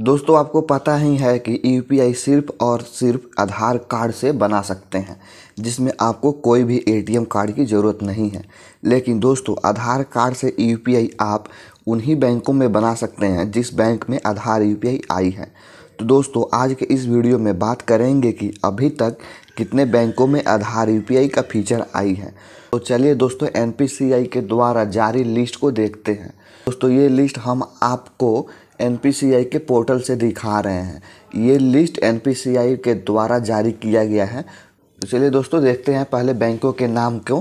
दोस्तों आपको पता ही है कि यू सिर्फ और सिर्फ आधार कार्ड से बना सकते हैं जिसमें आपको कोई भी एटीएम कार्ड की ज़रूरत नहीं है लेकिन दोस्तों आधार कार्ड से यू आप उन्हीं बैंकों में बना सकते हैं जिस बैंक में आधार यू आई है तो दोस्तों आज के इस वीडियो में बात करेंगे कि अभी तक कितने बैंकों में आधार यू का फीचर आई है तो चलिए दोस्तों एन के द्वारा जारी लिस्ट को देखते हैं दोस्तों ये लिस्ट हम आपको एन के पोर्टल से दिखा रहे हैं ये लिस्ट एन के द्वारा जारी किया गया है तो चलिए दोस्तों देखते हैं पहले बैंकों के नाम को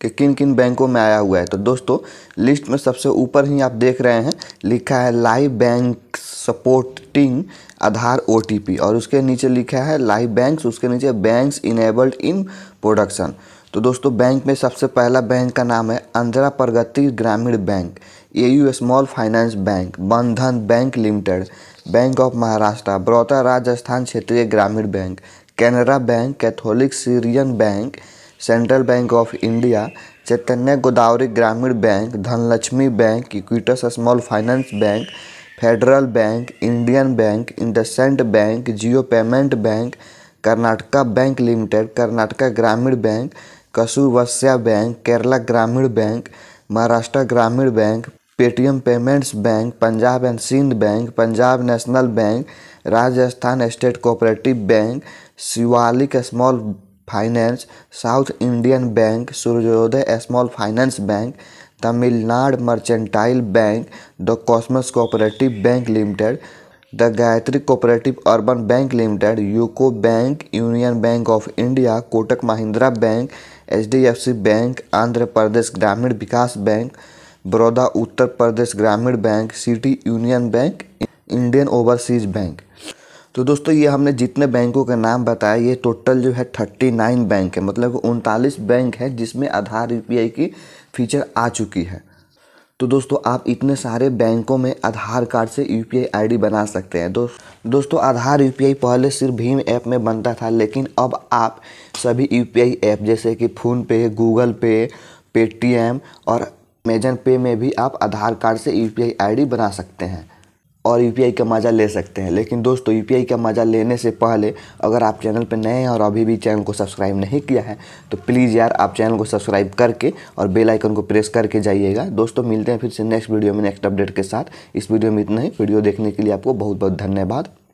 कि किन किन बैंकों में आया हुआ है तो दोस्तों लिस्ट में सबसे ऊपर ही आप देख रहे हैं लिखा है लाइव बैंक सपोर्टिंग आधार ओ और उसके नीचे लिखा है लाइव बैंक्स उसके नीचे बैंक्स इनेबल्ड इन प्रोडक्शन तो दोस्तों बैंक में सबसे पहला बैंक का नाम है Andhra Pragati Grameen bank A U small finance bank Bandhan bank limited bank of Maharashtra Baroda Rajasthan Kshetriya Gramin bank Canara bank Catholic Syrian bank central bank of India Chaitanya Godavari Grameen bank Dhanlaxmi bank Equitas small finance bank federal bank Indian bank IndusInd bank Jio payment bank Karnataka bank limited Karnataka Grameen bank कसुवस्या bank Kerala Grameen bank Maharashtra Grameen bank Paytm payments bank Punjab and Sind bank Punjab national bank Rajasthan state cooperative bank Shivalik small finance south Indian bank Suryoday small finance bank Tamilnadu mercantile bank the Cosmos cooperative bank limited the Gayatri cooperative urban bank limited UCO bank union bank of India Kotak Mahindra bank H bank Andhra Pradesh Grameen Vikas bank Baroda Uttar Pradesh Gramin bank city union bank Indian overseas bank तो दोस्तों ये हमने जितने बैंकों के नाम बताया ये टोटल जो है थर्टी नाइन बैंक है मतलब उनतालीस बैंक है जिसमें आधार यू की फीचर आ चुकी है तो दोस्तों आप इतने सारे बैंकों में आधार कार्ड से यू पी आई बना सकते हैं दोस्त दोस्तों आधार यू पहले सिर्फ भीम ऐप में बनता था लेकिन अब आप सभी यू ऐप जैसे कि फ़ोनपे गूगल पे पेटीएम और अमेजन पे में भी आप आधार कार्ड से यू पी बना सकते हैं और यू का मज़ा ले सकते हैं लेकिन दोस्तों यू का मज़ा लेने से पहले अगर आप चैनल पर नए हैं और अभी भी चैनल को सब्सक्राइब नहीं किया है तो प्लीज़ यार आप चैनल को सब्सक्राइब करके और बेल आइकन को प्रेस करके जाइएगा दोस्तों मिलते हैं फिर से नेक्स्ट वीडियो में नेक्स्ट अपडेट के साथ इस वीडियो में इतना ही वीडियो देखने के लिए आपको बहुत बहुत धन्यवाद